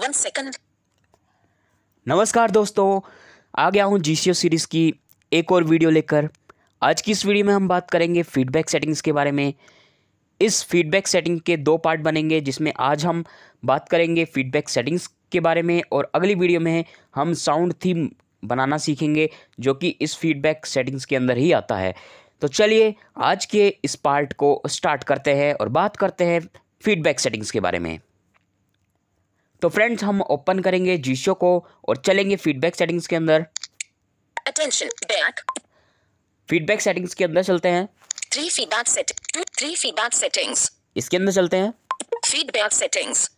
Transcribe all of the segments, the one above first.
One second नमस्कार दोस्तों आ गया हूँ जी सीरीज़ की एक और वीडियो लेकर आज की इस वीडियो में हम बात करेंगे फीडबैक सेटिंग्स के बारे में इस फीडबैक सेटिंग के दो पार्ट बनेंगे जिसमें आज हम बात करेंगे फीडबैक सेटिंग्स के बारे में और अगली वीडियो में हम साउंड थीम बनाना सीखेंगे जो कि इस फीडबैक सेटिंग्स के अंदर ही आता है तो चलिए आज के इस पार्ट को स्टार्ट करते हैं और बात करते हैं फीडबैक सेटिंग्स के बारे में तो फ्रेंड्स हम ओपन करेंगे जीशो को और चलेंगे फीडबैक सेटिंग्स के अंदर अटेंशन बैक फीडबैक सेटिंग्स के अंदर चलते हैं three feedback set two three feedback settings इसके अंदर चलते हैं फीडबैक सेटिंग्स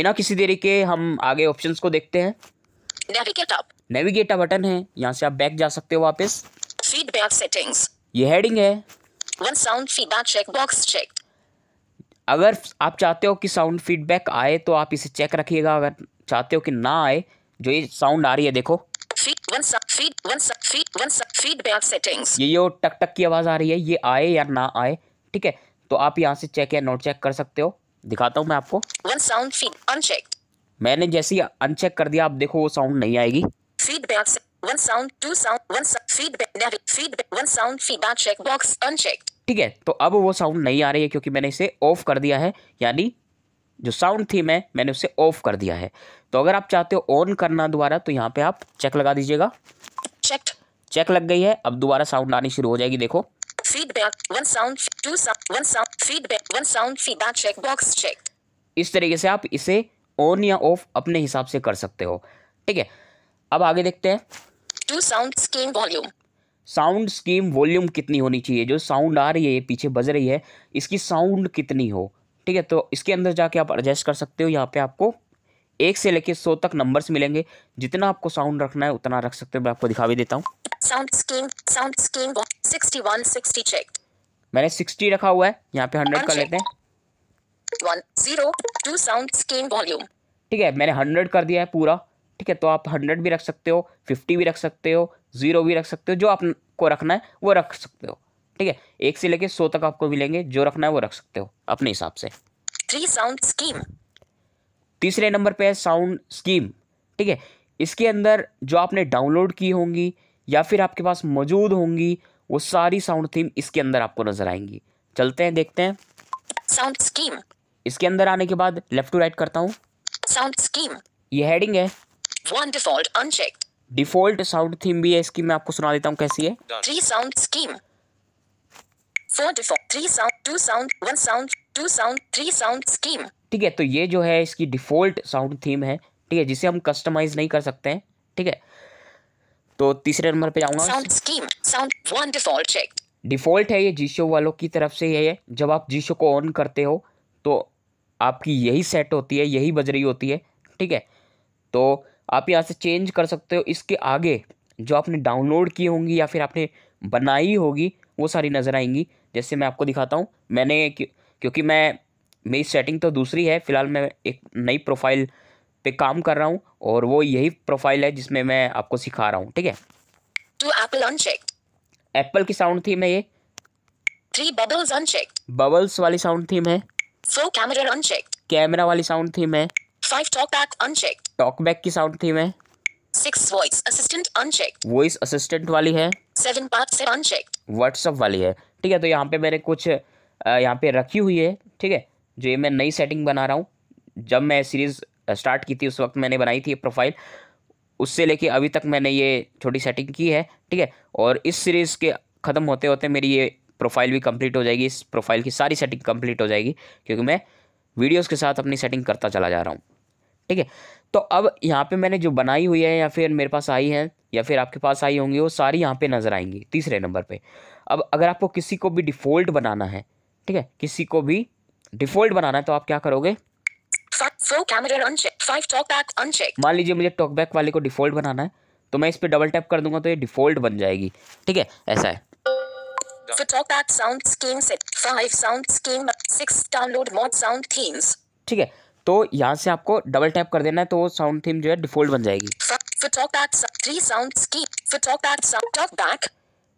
बिना किसी देरी के हम आगे ऑप्शंस को देखते हैं navigate up navigate up button है यहां से आप बैक जा सकते हो वापस फीडबैक सेटिंग्स ये हेडिंग है one sound feedback check box check अगर आप चाहते हो कि साउंड फीडबैक आए तो आप इसे चेक रखिएगा अगर चाहते हो कि ना आए जो ये साउंड आ रही है देखो ये जो टक टक की आवाज़ आ रही है ये आए या ना आए ठीक है तो आप यहाँ से चेक या नोट चेक कर सकते हो दिखाता हूँ मैं आपको वन साउंड फीड मैंने जैसे ही अनचेक कर दिया आप देखो वो साउंड नहीं आएगी feedback one sound two sound one feedback feedback one sound feedback check box unchecked ठीक है तो अब वो साउंड नहीं आ रही है क्योंकि मैंने इसे ऑफ कर दिया है यानी जो साउंड थी मैं मैंने उसे ऑफ कर दिया है तो अगर आप चाहते हो ऑन करना दोबारा तो यहाँ पे आप चेक लगा दीजिएगा चेक चेक लग गई है अब दोबारा साउंड आनी शुरू हो जाएगी देखो feedback one sound two one sound feedback one sound feedback check box check इस तरीके से आप इसे ऑन या ऑफ अपने हिसाब से कर सकते हो ठीक है अब आगे देखते हैं two sound scheme volume sound scheme volume कितनी होनी चाहिए जो साउंड आ रही है पीछे बज रही है इसकी साउंड कितनी हो ठीक है तो इसके अंदर जाके आप एडजस्ट कर सकते हो यहाँ पे आपको एक से लेके सौ तक नंबर्स मिलेंगे जितना आपको साउंड रखना है उतना रख सकते हो मैं आपको दिखा भी देता हूँ sound scheme sound scheme sixty one sixty check मैंने सिक्सटी रखा हुआ है यहाँ पे हंड्रेड कर लेते हैं ठीक है मैंने हंड्रेड कर दिया है पूरा ठीक है तो आप हंड्रेड भी रख सकते हो फिफ्टी भी रख सकते हो ज़ीरो भी रख सकते हो जो आपको रखना है वो रख सकते हो ठीक है एक से लेके सौ तक आपको मिलेंगे जो रखना है वो रख सकते हो अपने हिसाब से थ्री साउंड स्कीम तीसरे नंबर पे है साउंड स्कीम ठीक है इसके अंदर जो आपने डाउनलोड की होंगी या फिर आपके पास मौजूद होंगी वो सारी साउंड थीम इसके अंदर आपको नजर आएंगी चलते हैं देखते हैं साउंड स्कीम इसके अंदर आने के बाद लेफ्ट टू राइट करता हूँ साउंड स्कीम ये हेडिंग है One default unchecked. Default sound theme भी है इसकी मैं आपको सुना देता हूँ कैसी है Three sound scheme. Four default. Three sound. Two sound. One sound. Two sound. Three sound scheme. ठीक है तो ये जो है इसकी default sound theme है ठीक है जिसे हम customize नहीं कर सकते हैं ठीक है तो तीसरे नंबर पे जाऊंगा Sound scheme. Sound one default check default है ये जीशो वालों की तरफ से है जब आप जीशो को ऑन करते हो तो आपकी यही सेट होती है यही बज रही होती है ठीक है तो आप यहाँ से चेंज कर सकते हो इसके आगे जो आपने डाउनलोड की होंगी या फिर आपने बनाई होगी वो सारी नज़र आएंगी जैसे मैं आपको दिखाता हूँ मैंने क्योंकि मैं मेरी सेटिंग तो दूसरी है फ़िलहाल मैं एक नई प्रोफाइल पे काम कर रहा हूँ और वो यही प्रोफाइल है जिसमें मैं आपको सिखा रहा हूँ ठीक है एप्पल की साउंड थीम है ये थ्री बबल्स बबल्स वाली साउंड थीम है कैमरा कैमरा वाली साउंड थीम है five talk back unchecked talk back की साउंड थी मैं six voice assistant unchecked voice assistant वाली है सेवन पार्ट से अनचेक्ड व्हाट्सअप वाली है ठीक है तो यहाँ पे मैंने कुछ यहाँ पे रखी हुई है ठीक है जो ये मैं नई सेटिंग बना रहा हूँ जब मैं सीरीज़ स्टार्ट की थी उस वक्त मैंने बनाई थी प्रोफाइल उससे लेके अभी तक मैंने ये छोटी सेटिंग की है ठीक है और इस सीरीज़ के ख़त्म होते होते मेरी ये प्रोफाइल भी कंप्लीट हो जाएगी इस प्रोफाइल की सारी सेटिंग कंप्लीट हो जाएगी क्योंकि मैं वीडियोस के साथ अपनी सेटिंग करता चला जा रहा हूँ ठीक है तो अब यहाँ पे मैंने जो बनाई हुई है या फिर मेरे पास आई है या फिर आपके पास आई होंगी वो सारी यहाँ पे नज़र आएंगी तीसरे नंबर पे अब अगर आपको किसी को भी डिफ़ॉल्ट बनाना है ठीक है किसी को भी डिफ़ॉल्ट बनाना है तो आप क्या करोगे मान लीजिए मुझे टॉकबैक वाले को डिफ़ॉल्ट बनाना है तो मैं इस पर डबल टैप कर दूंगा तो ये डिफ़ॉल्ट बन जाएगी ठीक है ऐसा है For talkback sound scheme set 5 sound scheme ठीक है तो यहाँ से आपको डबल टैप कर देना है तो वो साउंड थीम जो है डिफॉल्ट बन जाएगी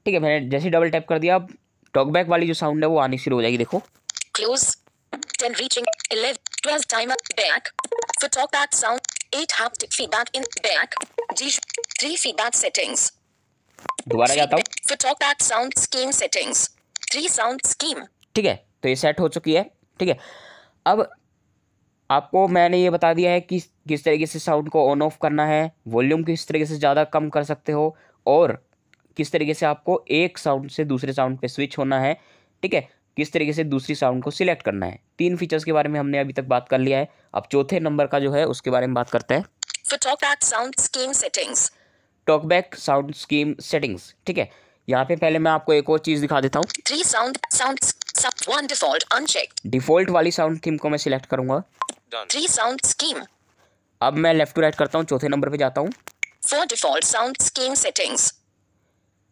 ठीक है मैंने जैसे डबल टैप कर दिया अब टॉकबैक वाली जो साउंड है वो आनी शुरू हो जाएगी देखो close 10 reaching 11 12 timer back for talkback sound 8 haptic feedback in back G 3 feedback settings दोबारा जाता हूँ for talkback sound scheme settings 3 sound scheme ठीक है तो ये सेट हो चुकी है ठीक है अब आपको मैंने ये बता दिया है कि किस तरीके से साउंड को ऑन ऑफ करना है वॉल्यूम किस तरीके से ज़्यादा कम कर सकते हो और किस तरीके से आपको एक साउंड से दूसरे साउंड पे स्विच होना है ठीक है किस तरीके से दूसरी साउंड को सिलेक्ट करना है तीन फीचर्स के बारे में हमने अभी तक बात कर लिया है अब चौथे नंबर का जो है उसके बारे में बात करते हैं talkback sound scheme settings talkback sound scheme settings ठीक है यहाँ पे पहले मैं आपको एक और चीज़ दिखा देता हूँ three sound sound one default unchecked default वाली साउंड थीम को मैं सिलेक्ट करूंगा थ्री साउंड स्कीम अब मैं लेफ्ट टू राइट करता हूँ चौथे नंबर पे जाता हूँ four default sound scheme settings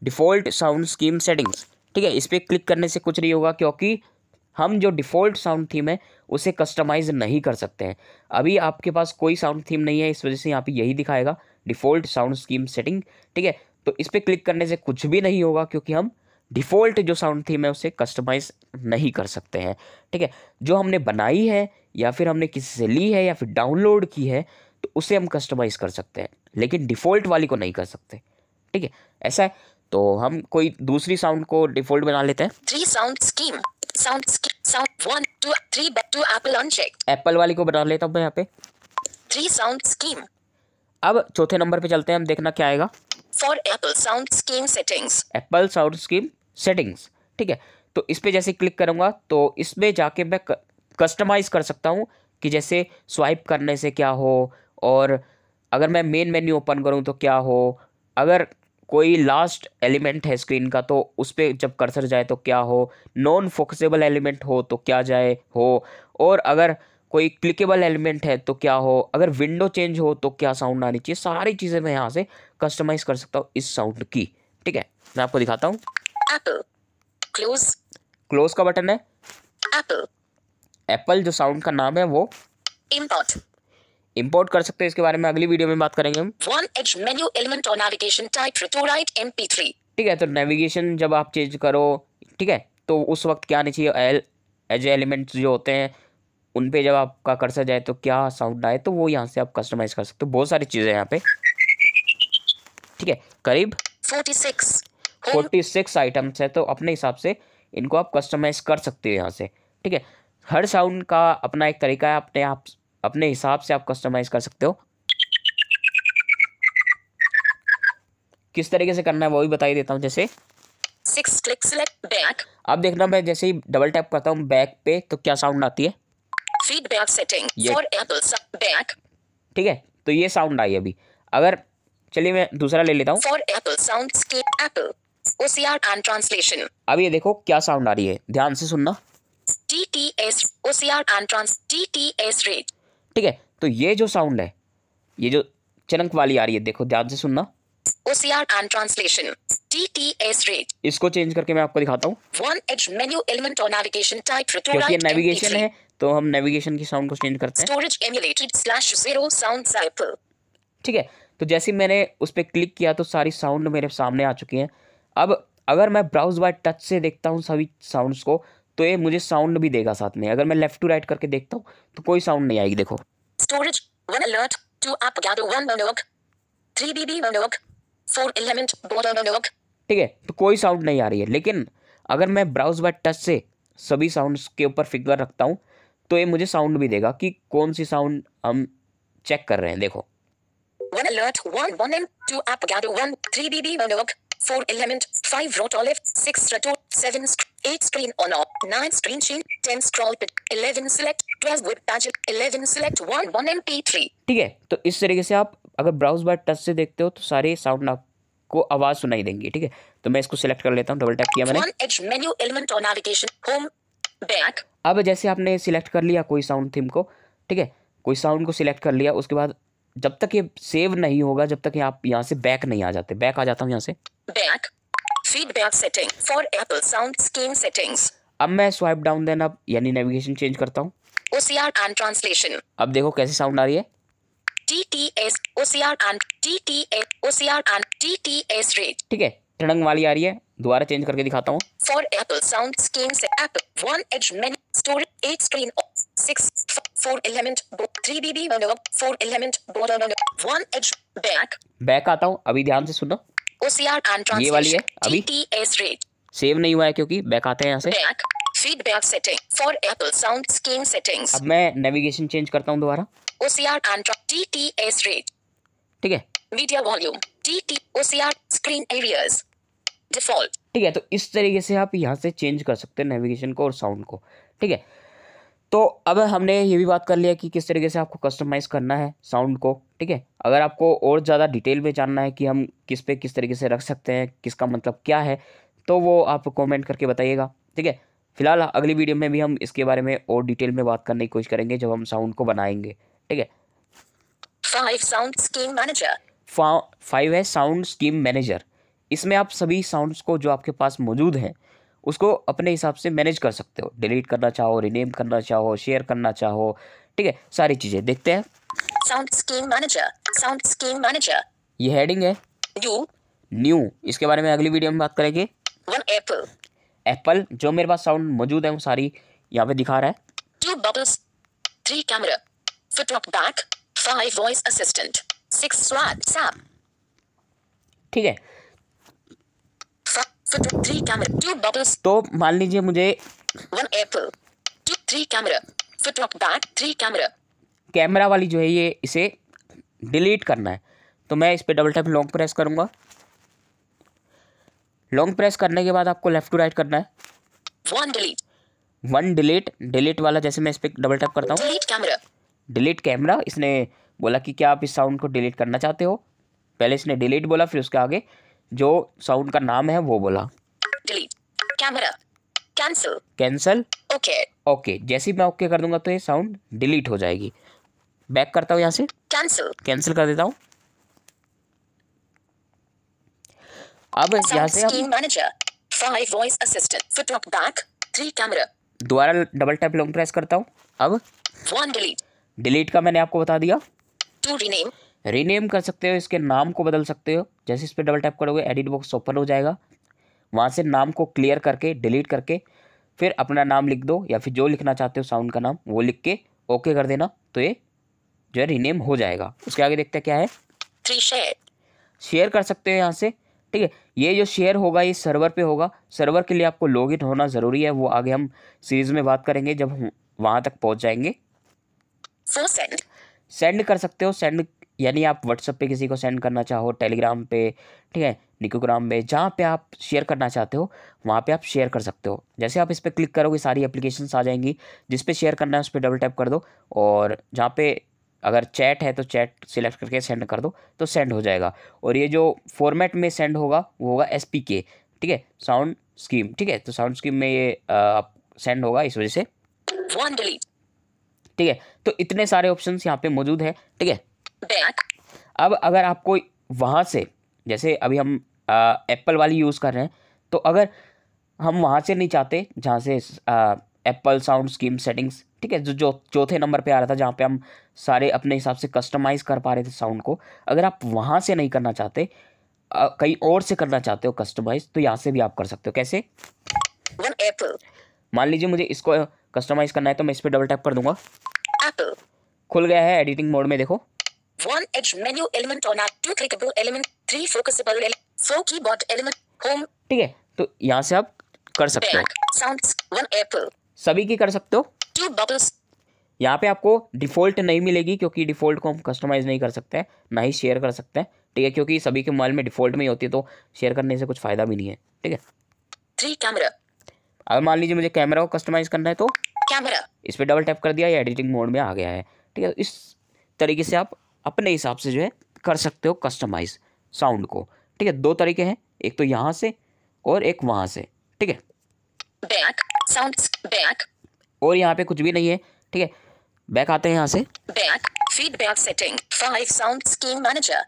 default sound scheme settings ठीक है इस पर क्लिक करने से कुछ नहीं होगा क्योंकि हम जो डिफ़ॉल्ट साउंड थीम है उसे कस्टमाइज़ नहीं कर सकते हैं अभी आपके पास कोई साउंड थीम नहीं है इस वजह से यहाँ पे यही दिखाएगा डिफ़ॉल्ट साउंड स्कीम सेटिंग ठीक है तो इस पर क्लिक करने से कुछ भी नहीं होगा क्योंकि हम डिफ़ॉल्ट जो साउंड थीम है उसे कस्टमाइज़ नहीं कर सकते हैं ठीक है जो हमने बनाई है या फिर हमने किसी से ली है या फिर डाउनलोड की है तो उसे हम कस्टमाइज़ कर सकते हैं लेकिन डिफ़ॉल्ट वाली को नहीं कर सकते ठीक है ऐसा है तो हम कोई दूसरी साउंड को डिफ़ॉल्ट बना लेते हैं three sound scheme sound sound one two three two Apple uncheck Apple वाली को बना लेता हूँ मैं यहाँ पे थ्री साउंड स्कीम अब चौथे नंबर पे चलते हैं हम देखना क्या आएगा for Apple sound scheme settings Apple sound scheme settings ठीक है तो इस पर जैसे क्लिक करूँगा तो इसमें जाके मैं कस्टमाइज कर सकता हूँ कि जैसे स्वाइप करने से क्या हो और अगर मैं मेन मेन्यू ओपन करूँ तो क्या हो अगर कोई लास्ट एलिमेंट है स्क्रीन का तो उस पर जब कर्सर जाए तो क्या हो नॉन फोकसेबल एलिमेंट हो तो क्या जाए हो और अगर कोई क्लिकेबल एलिमेंट है तो क्या हो अगर विंडो चेंज हो तो क्या साउंड आनी चाहिए सारी चीज़ें मैं यहाँ से कस्टमाइज कर सकता हूँ इस साउंड की ठीक है मैं आपको दिखाता हूँ क्लोज क्लोज का बटन है एप्पल जो साउंड का नाम है वो इम्पोर्ट इम्पोर्ट कर सकते हैं इसके बारे में अगली वीडियो में बात करेंगे हम मेन्यू एलिमेंट और नेविगेशन टाइप रिटोराइट एमपी3 ठीक है तो नेविगेशन जब आप चेंज करो ठीक है तो उस वक्त क्या आनी चाहिए एल एज एलिमेंट्स जो होते हैं उन पे जब आपका कर्सर जाए तो क्या साउंड आए तो वो यहाँ से आप कस्टमाइज़ कर सकते हो बहुत सारी चीज़ें यहाँ पे ठीक है करीब forty six forty six items है तो अपने हिसाब से इनको आप कस्टमाइज़ कर सकते हो यहाँ से ठीक है हर साउंड का अपना एक तरीका है अपने आप अपने हिसाब से आप कस्टमाइज़ कर सकते हो किस तरीके से करना है वो भी बताई देता हूँ जैसे सिक्स क्लिक सिलेक्ट बैक अब देखना मैं जैसे ही डबल टैप करता हूँ बैक पे तो क्या साउंड आती है feedback setting for Apple back ठीक है तो ये साउंड आई अभी अगर चलिए मैं दूसरा ले लेता हूँ for Apple sound Apple OCR and translation अब ये देखो क्या साउंड आ रही है ध्यान से सुनना T T S OCR and trans T T S rate ठीक है तो ये जो साउंड है ये जो चनक वाली आ रही है देखो ध्यान से सुनना OCR and translation T T S rate इसको चेंज करके मैं आपको दिखाता हूँ one H menu element navigation type क्योंकि नेविगेशन है तो हम नेविगेशन की साउंड को चेंज करते हैं storage emulated slash zero sound sample ठीक है तो जैसे मैंने उस पर क्लिक किया तो सारी साउंड मेरे सामने आ चुकी हैं अब अगर मैं ब्राउज बाय टच से देखता हूँ सभी साउंड्स को तो ये मुझे साउंड भी देगा साथ में अगर मैं लेफ्ट टू राइट करके देखता हूँ तो कोई साउंड नहीं आएगी देखो storage one alert two app gather one मोनोग 3 डीबी मोनोक 4 एलिमेंट बॉर्डर मोनोक ठीक है तो कोई साउंड नहीं आ रही है लेकिन अगर मैं ब्राउज बाय टच से सभी साउंड्स के ऊपर फिगर रखता हूँ तो ये मुझे साउंड भी देगा कि कौन सी साउंड हम चेक कर रहे हैं देखो ठीक है तो इस तरीके से आप अगर ब्राउज बार टच से देखते हो तो सारे साउंड को आवाज़ सुनाई देंगे ठीक है तो मैं इसको सिलेक्ट कर लेता हूँ डबल टैप किया मैंने बैक अब जैसे आपने सिलेक्ट कर लिया कोई साउंड थीम को ठीक है कोई साउंड को सिलेक्ट कर लिया उसके बाद जब तक ये सेव नहीं होगा जब तक आप यहाँ से बैक नहीं आ जाते बैक आ जाता हूँ यहाँ से back feedback setting for Apple sound scheme settings अब मैं स्वाइप डाउन देन अब यानी नेविगेशन चेंज करता हूँ ओसीआर एंड ट्रांसलेशन अब देखो कैसे साउंड आ रही है TTS OCR and TTS OCR and TTS rate. ठीक है टड़ंग वाली आ रही है दोबारा चेंज करके दिखाता हूँ फॉर एपल साउंड स्कीम से Apple one H main store at screen six four element three B B four element one H back back आता हूँ अभी ध्यान से सुनो ओसीआर ये वाली है अभी टी एस सेव नहीं हुआ है क्योंकि बैक आते हैं यहाँ से back feedback setting for Apple sound scheme settings अब मैं नेविगेशन चेंज करता हूँ दोबारा OCR android T T S rate. ठीक है media volume T T OCR screen areas default ठीक है तो इस तरीके से आप यहाँ से चेंज कर सकते हैं नेविगेशन को और साउंड को ठीक है तो अब हमने ये भी बात कर लिया कि किस तरीके से आपको कस्टमाइज़ करना है साउंड को ठीक है अगर आपको और ज़्यादा डिटेल में जानना है कि हम किस पे किस तरीके से रख सकते हैं किसका मतलब क्या है तो वो आप कमेंट करके बताइएगा ठीक है फिलहाल अगली वीडियो में भी हम इसके बारे में और डिटेल में बात करने की कोशिश करेंगे जब हम साउंड को बनाएंगे ठीक है five sound scheme manager five है साउंड स्कीम मैनेजर इसमें आप सभी साउंड्स को जो आपके पास मौजूद हैं उसको अपने हिसाब से मैनेज कर सकते हो डिलीट करना चाहो रिनेम करना चाहो शेयर करना चाहो ठीक है सारी चीज़ें देखते हैं sound scheme manager sound scheme manager ये हेडिंग है न्यू न्यू इसके बारे में अगली वीडियो में बात करेंगे वन एप्पल एप्पल जो मेरे पास साउंड मौजूद है वो सारी यहाँ पे दिखा रहा है two bubbles three camera photo back five voice assistant six WhatsApp ठीक है तो मान लीजिए मुझे कैमरा वाली जो है ये इसे डिलीट करना है तो मैं इस पर डबल टाइप लॉन्ग प्रेस करूंगा लॉन्ग प्रेस करने के बाद आपको लेफ्ट टू राइट करना है वन डिलीट डिलीट वाला जैसे मैं इस पर डबल टैप करता हूँ डिलीट कैमरा इसने बोला कि क्या आप इस साउंड को डिलीट करना चाहते हो पहले इसने डिलीट बोला फिर उसके आगे जो साउंड का नाम है वो बोला कैमरा कैंसिल ओके ओके जैसे ही मैं ओके कर दूंगा तो ये साउंड डिलीट हो जाएगी बैक करता हूँ यहाँ से कैंसिल कैंसिल कर देता हूँ अब यहाँ से दोबारा डबल टैप लॉन्ग प्रेस करता हूँ अब डिलीट डिलीट का मैंने आपको बता दिया टू रीनेम रीनेम कर सकते हो इसके नाम को बदल सकते हो जैसे इस पर डबल टैप करोगे एडिट बॉक्स ओपन हो जाएगा वहाँ से नाम को क्लियर करके डिलीट करके फिर अपना नाम लिख दो या फिर जो लिखना चाहते हो साउंड का नाम वो लिख के ओके कर देना तो ये जो है रीनेम हो जाएगा उसके आगे देखते हैं क्या है शेयर शेयर कर सकते हो यहाँ से ठीक है ये जो शेयर होगा ये सर्वर पे होगा सर्वर के लिए आपको लॉगिन होना ज़रूरी है वो आगे हम सीरीज़ में बात करेंगे जब हम वहाँ तक पहुँच जाएंगे so सेंड कर सकते हो सेंड यानी आप व्हाट्सअप पे किसी को सेंड करना चाहो टेलीग्राम पे ठीक है निकोग्राम में जहाँ पे आप शेयर करना चाहते हो वहाँ पे आप शेयर कर सकते हो जैसे आप इस पर क्लिक करोगे सारी एप्लीकेशन आ जाएंगी जिस पे शेयर करना है उस पर डबल टैप कर दो और जहाँ पे अगर चैट है तो चैट सिलेक्ट करके सेंड कर दो तो सेंड हो जाएगा और ये जो फॉर्मेट में सेंड होगा वो होगा एस के ठीक है साउंड स्कीम ठीक है तो साउंड स्कीम में ये आप सेंड होगा इस वजह से ठीक है तो इतने सारे ऑप्शंस यहाँ पे मौजूद है ठीक है अब अगर आपको वहाँ से जैसे अभी हम एप्पल वाली यूज़ कर रहे हैं तो अगर हम वहाँ से नहीं चाहते जहाँ से एप्पल साउंड स्कीम सेटिंग्स ठीक है जो जो चौथे नंबर पे आ रहा था जहाँ पे हम सारे अपने हिसाब से कस्टमाइज़ कर पा रहे थे साउंड को अगर आप वहाँ से नहीं करना चाहते कहीं और से करना चाहते हो कस्टमाइज़ तो यहाँ से भी आप कर सकते हो कैसे मान लीजिए मुझे इसको कस्टमाइज़ करना है तो मैं इस पर डबल टैप कर दूंगा खुल गया है एडिटिंग मोड में देखो one edge menu element on app two clickable element three focusable element four keyboard element home ठीक है तो यहाँ से आप कर सकते हो sounds one apple सभी की कर सकते हो two bubbles यहाँ पे आपको डिफ़ॉल्ट नहीं मिलेगी क्योंकि डिफ़ॉल्ट को हम कस्टमाइज़ नहीं कर सकते हैं ना ही शेयर कर सकते हैं ठीक है क्योंकि सभी के मोबाइल में डिफ़ॉल्ट में ही होती है तो शेयर करने से कुछ फ़ायदा भी नहीं है ठीक है थ्री कैमरा अगर मान लीजिए मुझे कैमरा को कस्टमाइज़ करना है तो कैमरा इस पर डबल टैप कर दिया या एडिटिंग मोड में आ गया है ठीक है इस तरीके से आप अपने हिसाब से जो है कर सकते हो कस्टमाइज साउंड को ठीक है दो तरीके हैं एक तो यहाँ से और एक वहाँ से ठीक है बैक साउंड बैक और यहाँ पे कुछ भी नहीं है ठीक है बैक आते हैं यहाँ से back feedback setting five sound scheme manager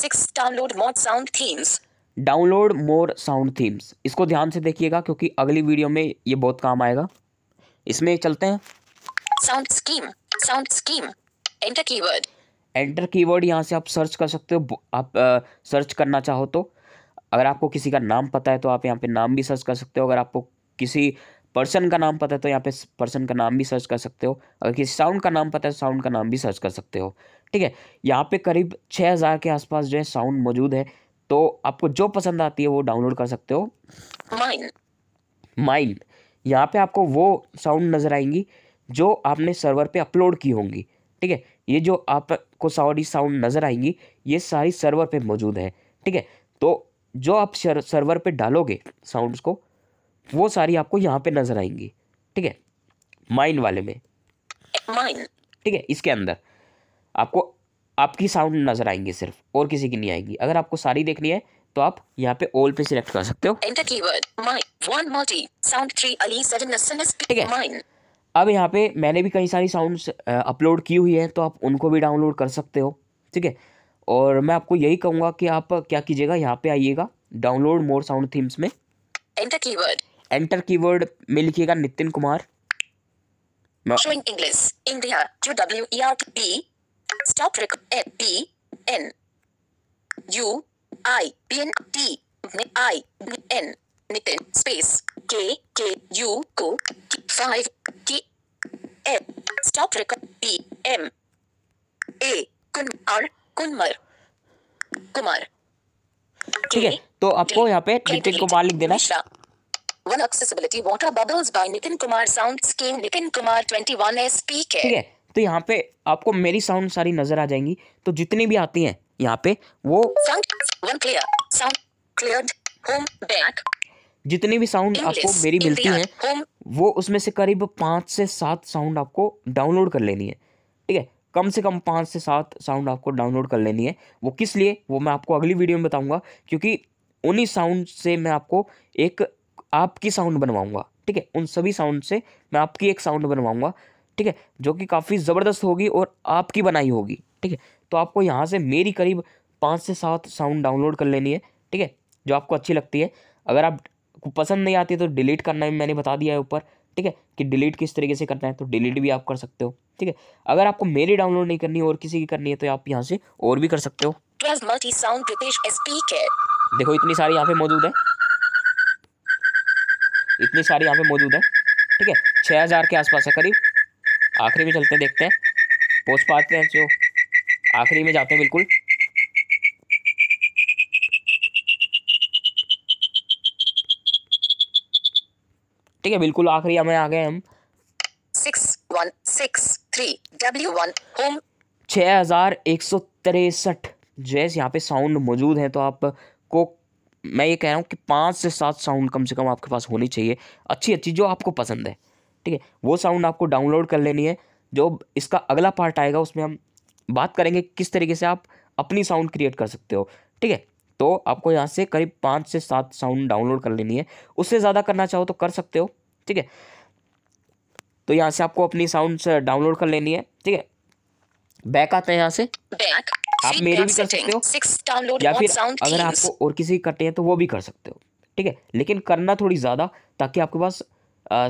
six download more sound themes download more sound themes इसको ध्यान से देखिएगा क्योंकि अगली वीडियो में ये बहुत काम आएगा इसमें चलते हैं sound scheme sound scheme enter keyword enter keyword यहाँ से आप सर्च कर सकते हो आप आ, सर्च करना चाहो तो अगर आपको किसी का नाम पता है तो आप यहाँ पे नाम भी सर्च कर सकते हो अगर आपको किसी पर्सन का नाम पता है तो यहाँ पे पर्सन का नाम भी सर्च कर सकते हो अगर किसी साउंड का नाम पता है तो साउंड का नाम भी सर्च कर सकते हो ठीक है यहाँ पे करीब छः हज़ार के आसपास जो है साउंड मौजूद है तो आपको जो पसंद आती है वो डाउनलोड कर सकते हो माइन माइन यहाँ पे आपको वो साउंड नज़र आएंगी जो आपने सर्वर पे अपलोड की होंगी ठीक है ये जो आपको साउडी साउंड नज़र आएंगी ये सारी सर्वर पे मौजूद है ठीक है तो जो आप सर्वर पे डालोगे साउंड्स को वो सारी आपको यहाँ पे नज़र आएंगी ठीक है माइन वाले में माइन ठीक है इसके अंदर आपको आपकी साउंड नज़र आएंगी सिर्फ और किसी की नहीं आएगी अगर आपको सारी देखनी है तो आप यहाँ पे ऑल पे सिलेक्ट कर सकते हो ठीक है अब यहाँ पे मैंने भी कई सारी साउंड्स अपलोड की हुई है तो आप उनको भी डाउनलोड कर सकते हो ठीक है और मैं आपको यही कहूँगा कि आप क्या कीजिएगा यहाँ पे आइएगा डाउनलोड मोर साउंड थीम्स में एंटर कीवर्ड एंटर कीवर्ड में लिखिएगा Nitin Kumar Nitin space K K U K five K F stop record P M A Kun R Kunmar Kumar ठीक है तो आपको यहाँ पे नितिन कुमार लिख देना है one accessibility water bubbles by Nitin Kumar sound scheme Nitin Kumar 21 SP के ठीक है तो यहाँ पे आपको मेरी साउंड सारी नजर आ जाएंगी तो जितनी भी आती हैं यहाँ पे वो sound one clear sound clear home back जितनी भी साउंड आपको मेरी मिलती है वो उसमें से करीब पाँच से सात साउंड आपको डाउनलोड कर लेनी है ठीक है कम से कम पाँच से सात साउंड आपको डाउनलोड कर लेनी है वो किस लिए वो मैं आपको अगली वीडियो में बताऊंगा क्योंकि उन्हीं साउंड से मैं आपको एक आपकी साउंड बनवाऊंगा ठीक है उन सभी साउंड से मैं आपकी एक साउंड बनवाऊंगा ठीक है जो कि काफ़ी ज़बरदस्त होगी और आपकी बनाई होगी ठीक है तो आपको यहाँ से मेरी करीब पाँच से सात साउंड डाउनलोड कर लेनी है ठीक है जो आपको अच्छी लगती है अगर आप आपको पसंद नहीं आती है तो डिलीट करना भी मैंने बता दिया है ऊपर ठीक है कि डिलीट किस तरीके से करना है तो डिलीट भी आप कर सकते हो ठीक है अगर आपको मेरी डाउनलोड नहीं करनी और किसी की करनी है तो आप यहाँ से और भी कर सकते हो देखो इतनी सारी यहाँ पे मौजूद है इतनी सारी यहाँ पे मौजूद है ठीक है छः हज़ार के आसपास है करीब आखिरी में चलते हैं देखते हैं पहुँच पाते हैं जो आखिरी में जाते हैं बिल्कुल ठीक है बिल्कुल आखिरी हमें आ गए हम six one six three W one home छः हज़ार एक सौ तिरसठ जैस यहाँ पे साउंड मौजूद हैं तो आपको मैं ये कह रहा हूँ कि पाँच से सात साउंड कम से कम आपके पास होनी चाहिए अच्छी अच्छी जो आपको पसंद है ठीक है वो साउंड आपको डाउनलोड कर लेनी है जो इसका अगला पार्ट आएगा उसमें हम बात करेंगे किस तरीके से आप अपनी साउंड क्रिएट कर सकते हो ठीक है तो आपको यहाँ से करीब पाँच से सात साउंड डाउनलोड कर लेनी है उससे ज़्यादा करना चाहो तो कर सकते हो ठीक है तो यहाँ से आपको अपनी साउंड डाउनलोड कर लेनी है ठीक है बैक आते हैं यहाँ से बैक आप मेरी भी कर सकते हो या फिर अगर आपको और किसी कटे हैं तो वो भी कर सकते हो ठीक है लेकिन करना थोड़ी ज़्यादा ताकि आपके पास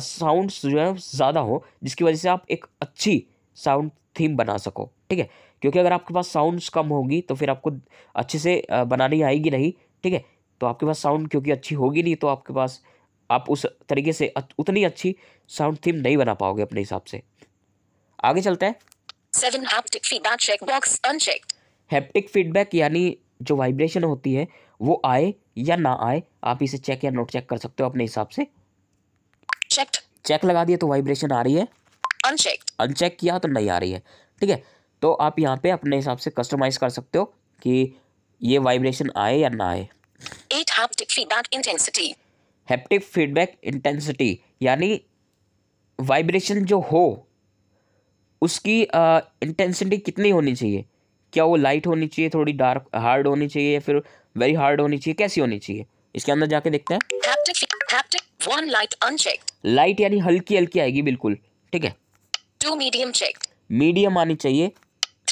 साउंड जो है ज़्यादा हो जिसकी वजह से आप एक अच्छी साउंड थीम बना सको ठीक है क्योंकि अगर आपके पास साउंड्स कम होगी तो फिर आपको अच्छे से बनानी आएगी नहीं ठीक है तो आपके पास साउंड क्योंकि अच्छी होगी नहीं तो आपके पास आप उस तरीके से उतनी अच्छी साउंड थीम नहीं बना पाओगे अपने हिसाब से आगे चलते हैं seven haptic feedback check box uncheck haptic feedback यानी जो वाइब्रेशन होती है वो आए या ना आए आप इसे चेक या नोट चेक कर सकते हो अपने हिसाब से चेक चेक लगा दिए तो वाइब्रेशन आ रही है अनचेक अनचेक किया तो नहीं आ रही है ठीक है तो आप यहाँ पे अपने हिसाब से कस्टमाइज कर सकते हो कि ये वाइब्रेशन आए या ना आए हैप्टिक फीडबैक इंटेंसिटी यानी वाइब्रेशन जो हो उसकी इंटेंसिटी uh, कितनी होनी चाहिए क्या वो लाइट होनी चाहिए थोड़ी डार्क हार्ड होनी चाहिए या फिर वेरी हार्ड होनी चाहिए कैसी होनी चाहिए इसके अंदर जाके देखते हैं लाइट यानी हल्की हल्की आएगी बिल्कुल ठीक है टू मीडियम चेक मीडियम आनी चाहिए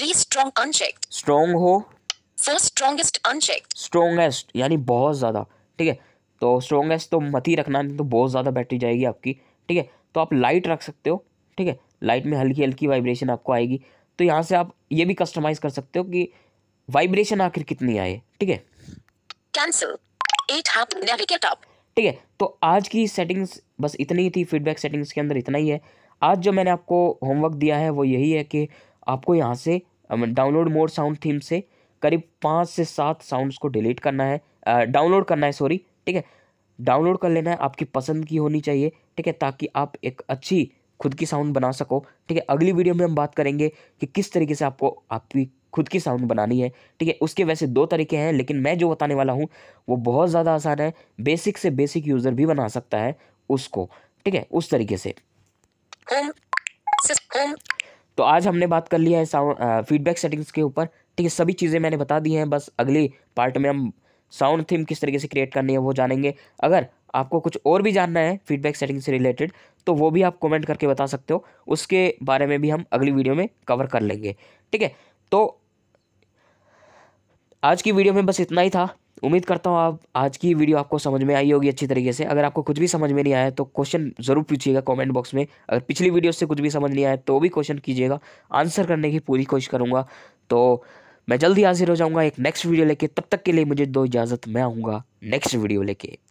थ्री स्ट्रॉन्ग अनचेक्ड स्ट्रॉन्ग हो फर्स्ट स्ट्रॉन्गेस्ट अनचेक्ड स्ट्रॉन्गेस्ट यानी बहुत ज़्यादा ठीक है तो स्ट्रॉन्गेस्ट तो मत ही रखना नहीं तो बहुत ज़्यादा बैटरी जाएगी आपकी ठीक है तो आप लाइट रख सकते हो ठीक है लाइट में हल्की हल्की वाइब्रेशन आपको आएगी तो यहाँ से आप ये भी कस्टमाइज कर सकते हो कि वाइब्रेशन आखिर कितनी आए ठीक है cancel at half navigate up ठीक है तो आज की सेटिंग्स बस इतनी ही थी फीडबैक सेटिंग्स के अंदर इतना ही है आज जो मैंने आपको होमवर्क दिया है वो यही है कि आपको यहाँ से डाउनलोड मोड साउंड थीम से करीब पाँच से सात साउंड्स को डिलीट करना है डाउनलोड करना है सॉरी ठीक है डाउनलोड कर लेना है आपकी पसंद की होनी चाहिए ठीक है ताकि आप एक अच्छी खुद की साउंड बना सको ठीक है अगली वीडियो में हम बात करेंगे कि किस तरीके से आपको आपकी खुद की साउंड बनानी है ठीक है उसके वैसे दो तरीके हैं लेकिन मैं जो बताने वाला हूँ वो बहुत ज़्यादा आसान है बेसिक से बेसिक यूज़र भी बना सकता है उसको ठीक है उस तरीके से तो आज हमने बात कर लिया है साउंड फीडबैक सेटिंग्स के ऊपर ठीक है सभी चीज़ें मैंने बता दी हैं बस अगले पार्ट में हम साउंड थीम किस तरीके से क्रिएट करनी है वो जानेंगे अगर आपको कुछ और भी जानना है फीडबैक सेटिंग से रिलेटेड तो वो भी आप कमेंट करके बता सकते हो उसके बारे में भी हम अगली वीडियो में कवर कर लेंगे ठीक है तो आज की वीडियो में बस इतना ही था उम्मीद करता हूँ आप आज की वीडियो आपको समझ में आई होगी अच्छी तरीके से अगर आपको कुछ भी समझ में नहीं आया तो क्वेश्चन ज़रूर पूछिएगा कमेंट बॉक्स में अगर पिछली वीडियो से कुछ भी समझ नहीं आया तो भी क्वेश्चन कीजिएगा आंसर करने की पूरी कोशिश करूँगा तो मैं जल्दी हाजिर हो जाऊँगा एक नेक्स्ट वीडियो लेके तब तक के लिए मुझे दो इजाज़त मैं आऊँगा नेक्स्ट वीडियो लेके